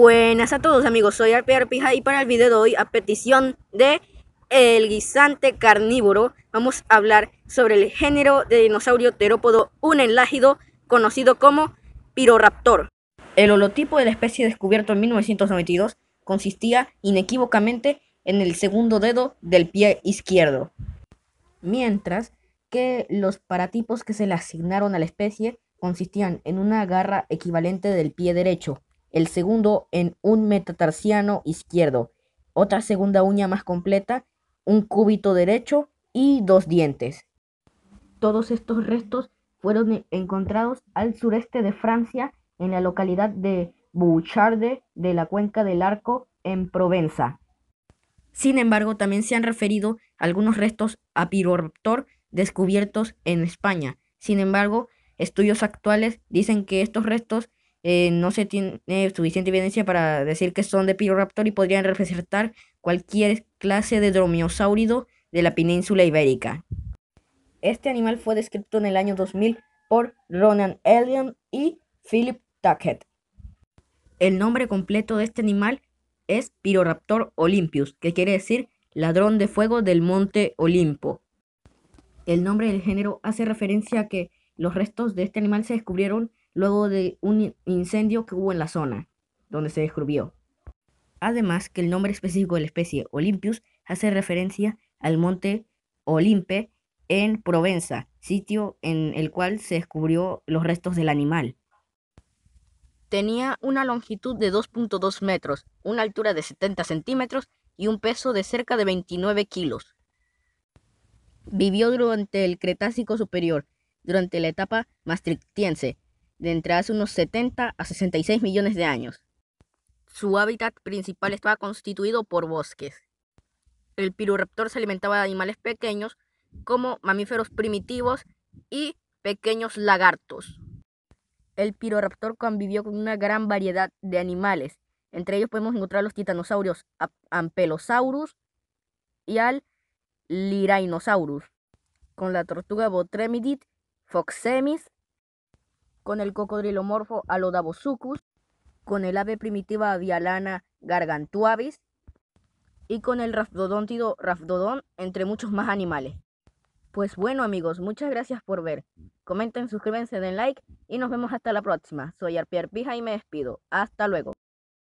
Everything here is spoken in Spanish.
Buenas a todos amigos, soy Arpe Arpija y para el video de hoy, a petición de el guisante carnívoro, vamos a hablar sobre el género de dinosaurio terópodo unenlágido conocido como Piroraptor. El holotipo de la especie descubierto en 1992 consistía inequívocamente en el segundo dedo del pie izquierdo, mientras que los paratipos que se le asignaron a la especie consistían en una garra equivalente del pie derecho el segundo en un metatarsiano izquierdo, otra segunda uña más completa, un cúbito derecho y dos dientes. Todos estos restos fueron encontrados al sureste de Francia en la localidad de Boucharde de la cuenca del Arco en Provenza. Sin embargo, también se han referido algunos restos a piroraptor descubiertos en España. Sin embargo, estudios actuales dicen que estos restos eh, no se tiene suficiente evidencia para decir que son de Piroraptor y podrían representar cualquier clase de dromeosáurido de la península ibérica. Este animal fue descrito en el año 2000 por Ronan Elliott y Philip Tuckett. El nombre completo de este animal es Piroraptor olympius, que quiere decir ladrón de fuego del monte Olimpo. El nombre del género hace referencia a que los restos de este animal se descubrieron luego de un incendio que hubo en la zona donde se descubrió. Además que el nombre específico de la especie Olympius hace referencia al monte Olimpe en Provenza, sitio en el cual se descubrió los restos del animal. Tenía una longitud de 2.2 metros, una altura de 70 centímetros y un peso de cerca de 29 kilos. Vivió durante el Cretácico Superior, durante la etapa maastrichtiense, de entre hace unos 70 a 66 millones de años. Su hábitat principal estaba constituido por bosques. El piroraptor se alimentaba de animales pequeños como mamíferos primitivos y pequeños lagartos. El piroraptor convivió con una gran variedad de animales. Entre ellos podemos encontrar los titanosaurios Ampelosaurus y al Lirainosaurus, con la tortuga Botremidit. Foxemis con el cocodrilo morfo Alodavosucus, con el ave primitiva avialana gargantuavis y con el rafdodóntido rafdodón, entre muchos más animales. Pues bueno amigos, muchas gracias por ver. Comenten, suscríbanse, den like y nos vemos hasta la próxima. Soy Arpier Pija y me despido. Hasta luego.